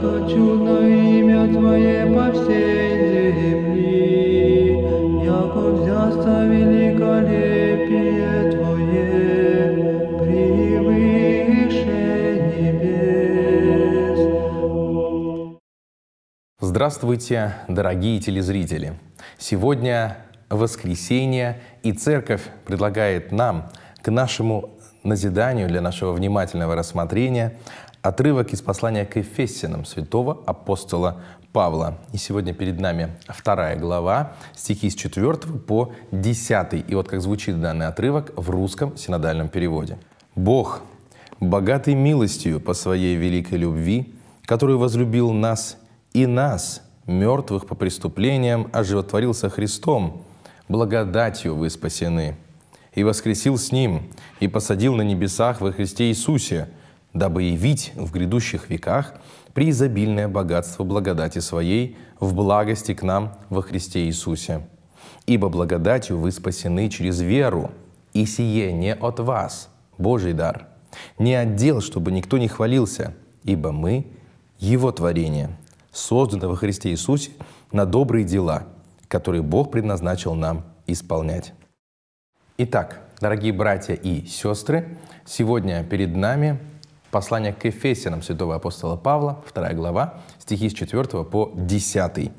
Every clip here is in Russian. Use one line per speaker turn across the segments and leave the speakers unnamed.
хочу на имя Твое по всей земли, яко взяста великолепие Твое, превыше небес. Здравствуйте, дорогие телезрители! Сегодня воскресенье, и Церковь предлагает нам, к нашему назиданию, для нашего внимательного рассмотрения, отрывок из послания к Эфессинам святого апостола Павла. И сегодня перед нами вторая глава, стихи с 4 по 10. И вот как звучит данный отрывок в русском синодальном переводе. «Бог, богатый милостью по своей великой любви, который возлюбил нас и нас, мертвых по преступлениям, оживотворился Христом, благодатью вы спасены, и воскресил с Ним, и посадил на небесах во Христе Иисусе – дабы явить в грядущих веках преизобильное богатство благодати Своей в благости к нам во Христе Иисусе. Ибо благодатью вы спасены через веру, и сие не от вас, Божий дар, не отдел, чтобы никто не хвалился, ибо мы – Его творение, создано во Христе Иисусе на добрые дела, которые Бог предназначил нам исполнять. Итак, дорогие братья и сестры, сегодня перед нами Послание к Ефесянам святого апостола Павла, 2 глава, стихи с 4 по 10.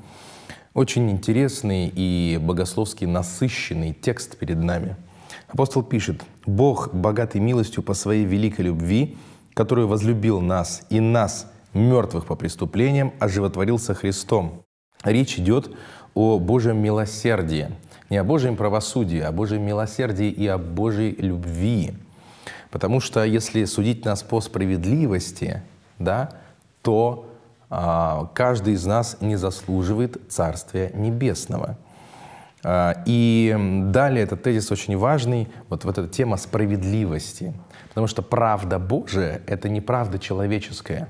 Очень интересный и богословски насыщенный текст перед нами. Апостол пишет, «Бог, богатый милостью по своей великой любви, которую возлюбил нас и нас, мертвых по преступлениям, оживотворился Христом». Речь идет о Божьем милосердии. Не о Божьем правосудии, а о Божьем милосердии и о Божьей любви – Потому что если судить нас по справедливости, да, то а, каждый из нас не заслуживает Царствия Небесного. А, и далее этот тезис очень важный, вот, вот эта тема справедливости. Потому что правда Божия — это не правда человеческая.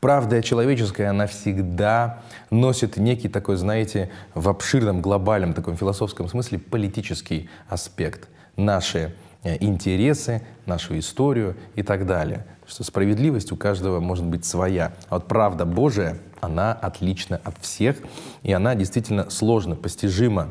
Правда человеческая, она всегда носит некий такой, знаете, в обширном, глобальном, таком философском смысле политический аспект. Наши Э, интересы, нашу историю и так далее. Что справедливость у каждого может быть своя. А вот правда Божия, она отлична от всех, и она действительно сложно постижима.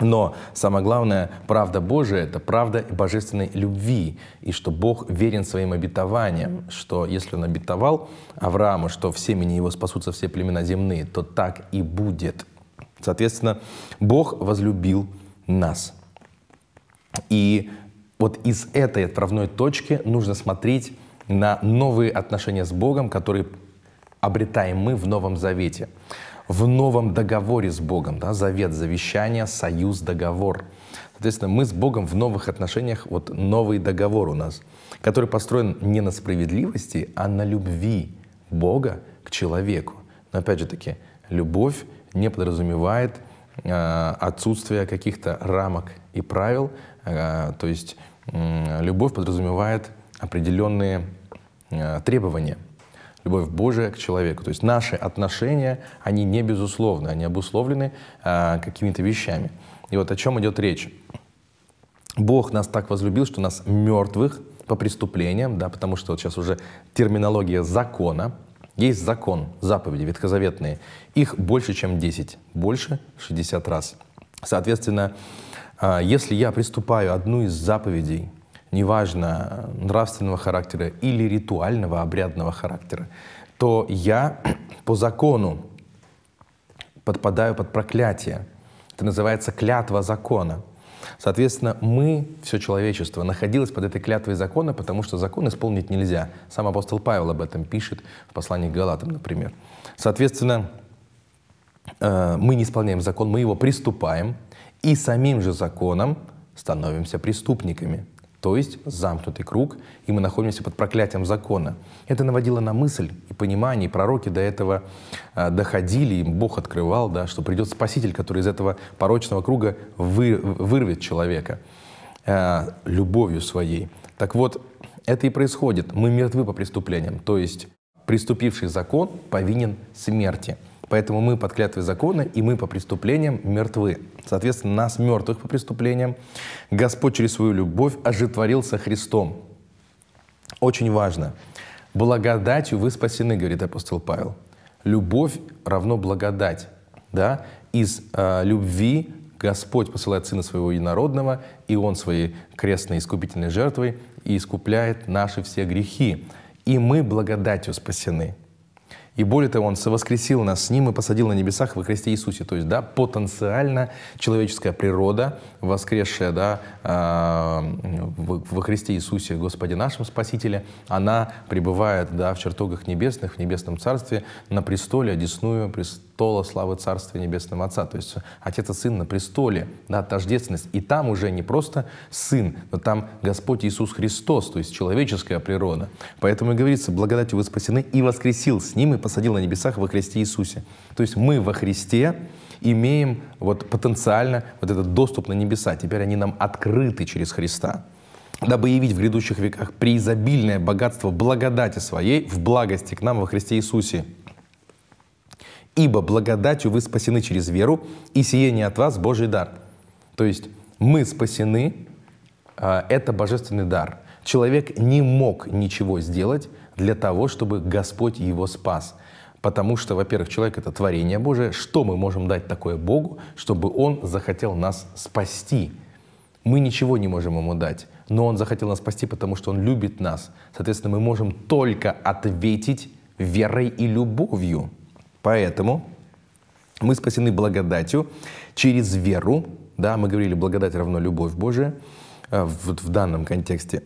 Но самое главное, правда Божия — это правда божественной любви, и что Бог верен своим обетованиям, что если Он обетовал Аврааму, что в семени его спасутся все племена земные, то так и будет. Соответственно, Бог возлюбил нас — и вот из этой отправной точки нужно смотреть на новые отношения с Богом, которые обретаем мы в Новом Завете, в Новом Договоре с Богом, да, Завет, Завещание, Союз, Договор. Соответственно, мы с Богом в новых отношениях, вот новый договор у нас, который построен не на справедливости, а на любви Бога к человеку. Но опять же таки, любовь не подразумевает э, отсутствие каких-то рамок и правил, Э, то есть любовь подразумевает определенные э, требования. Любовь Божия к человеку. То есть наши отношения, они не безусловны, они обусловлены э, какими-то вещами. И вот о чем идет речь. Бог нас так возлюбил, что нас мертвых по преступлениям, да, потому что вот сейчас уже терминология закона, есть закон, заповеди ветхозаветные, их больше, чем 10, больше 60 раз. Соответственно, а, если я приступаю одну из заповедей, неважно, нравственного характера или ритуального, обрядного характера, то я по закону подпадаю под проклятие. Это называется клятва закона. Соответственно, мы, все человечество, находилось под этой клятвой закона, потому что закон исполнить нельзя. Сам апостол Павел об этом пишет в послании к Галатам, например. Соответственно, э, мы не исполняем закон, мы его приступаем, и самим же законом становимся преступниками. То есть замкнутый круг, и мы находимся под проклятием закона. Это наводило на мысль и понимание, и пророки до этого а, доходили, им Бог открывал, да, что придет Спаситель, который из этого порочного круга вы, вырвет человека а, любовью своей. Так вот, это и происходит. Мы мертвы по преступлениям, то есть преступивший закон повинен смерти. Поэтому мы под клятвой закона, и мы по преступлениям мертвы. Соответственно, нас, мертвых по преступлениям, Господь через свою любовь ожитворился Христом. Очень важно. Благодатью вы спасены, говорит апостол Павел. Любовь равно благодать. Да? Из э, любви Господь посылает Сына Своего Единородного, и Он своей крестной искупительной жертвой и искупляет наши все грехи. И мы благодатью спасены. И более того, Он воскресил нас с Ним и посадил на небесах во Христе Иисусе. То есть, да, потенциально человеческая природа, воскресшая, да, а, во Христе Иисусе, Господе нашем Спасителе, она пребывает, да, в чертогах небесных, в небесном царстве, на престоле, одесную престол престола славы царствия Небесного Отца. То есть Отец и Сын на престоле, да, тождественность. И там уже не просто Сын, но там Господь Иисус Христос, то есть человеческая природа. Поэтому и говорится, благодатью вы спасены и воскресил с Ним и посадил на небесах во Христе Иисусе. То есть мы во Христе, имеем вот потенциально вот этот доступ на небеса. Теперь они нам открыты через Христа дабы явить в грядущих веках преизобильное богатство благодати своей в благости к нам во Христе Иисусе, ибо благодатью вы спасены через веру, и сие не от вас Божий дар». То есть мы спасены, а, это божественный дар. Человек не мог ничего сделать для того, чтобы Господь его спас. Потому что, во-первых, человек — это творение Божие. Что мы можем дать такое Богу, чтобы Он захотел нас спасти? Мы ничего не можем Ему дать, но Он захотел нас спасти, потому что Он любит нас. Соответственно, мы можем только ответить верой и любовью. Поэтому мы спасены благодатью через веру. Да, мы говорили, благодать равно любовь Божия э, в, в данном контексте.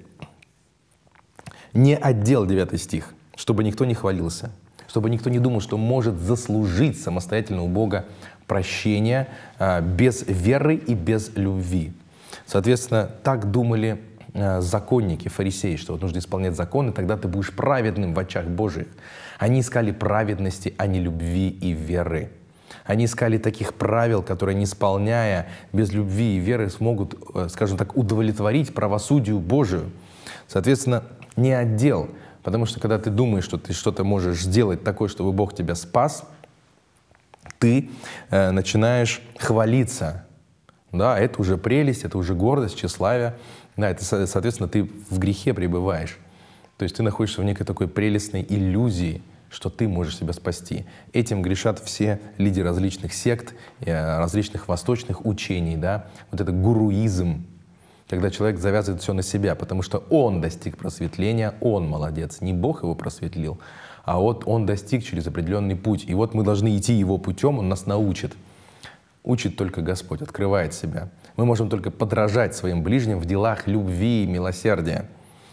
Не отдел 9 стих, чтобы никто не хвалился, чтобы никто не думал, что может заслужить самостоятельно у Бога прощения э, без веры и без любви. Соответственно, так думали Э, законники, фарисеи, что вот нужно исполнять законы, тогда ты будешь праведным в очах Божьих. Они искали праведности, а не любви и веры. Они искали таких правил, которые, не исполняя без любви и веры, смогут, э, скажем так, удовлетворить правосудию Божию. Соответственно, не отдел, потому что когда ты думаешь, что ты что-то можешь сделать такое, чтобы Бог тебя спас, ты э, начинаешь хвалиться. Да, это уже прелесть, это уже гордость, тщеславие. Да, это, соответственно, ты в грехе пребываешь. То есть ты находишься в некой такой прелестной иллюзии, что ты можешь себя спасти. Этим грешат все лидеры различных сект, э, различных восточных учений, да, вот это гуруизм, когда человек завязывает все на себя, потому что он достиг просветления, он молодец, не Бог его просветлил, а вот он достиг через определенный путь, и вот мы должны идти его путем, он нас научит учит только Господь, открывает себя. Мы можем только подражать своим ближним в делах любви и милосердия,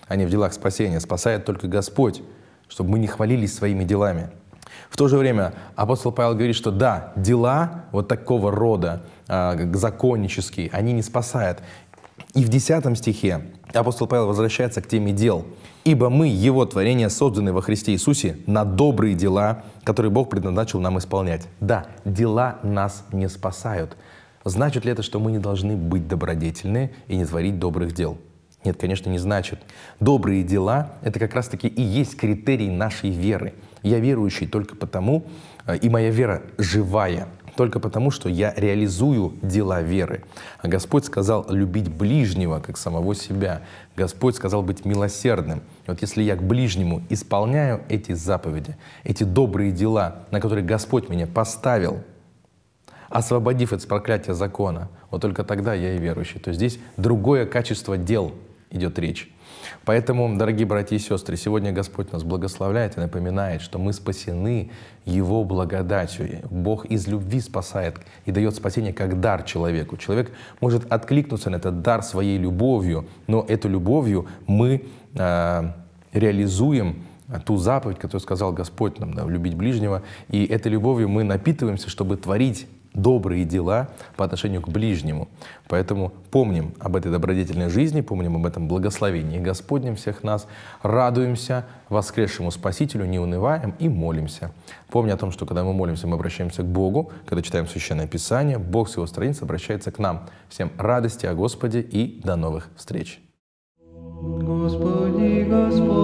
а не в делах спасения. Спасает только Господь, чтобы мы не хвалились своими делами. В то же время апостол Павел говорит, что да, дела вот такого рода, а, законнические, они не спасают. И в 10 стихе апостол Павел возвращается к теме дел. «Ибо мы, Его творение, созданы во Христе Иисусе на добрые дела, которые Бог предназначил нам исполнять». Да, дела нас не спасают. Значит ли это, что мы не должны быть добродетельны и не творить добрых дел? Нет, конечно, не значит. Добрые дела — это как раз-таки и есть критерий нашей веры. Я верующий только потому, э, и моя вера живая — только потому, что я реализую дела веры. А Господь сказал любить ближнего, как самого себя. Господь сказал быть милосердным. И вот если я к ближнему исполняю эти заповеди, эти добрые дела, на которые Господь меня поставил, освободив от проклятия закона, вот только тогда я и верующий. То есть здесь другое качество дел идет речь. Поэтому, дорогие братья и сестры, сегодня Господь нас благословляет и напоминает, что мы спасены Его благодатью. Бог из любви спасает и дает спасение как дар человеку. Человек может откликнуться на этот дар своей любовью, но эту любовью мы э, реализуем а, ту заповедь, которую сказал Господь нам, да, любить ближнего. И этой любовью мы напитываемся, чтобы творить добрые дела по отношению к ближнему. Поэтому помним об этой добродетельной жизни, помним об этом благословении Господнем всех нас, радуемся воскресшему Спасителю, не унываем и молимся. Помни о том, что когда мы молимся, мы обращаемся к Богу, когда читаем Священное Писание, Бог с его страниц обращается к нам. Всем радости о Господе и до новых встреч! Господи, Господи.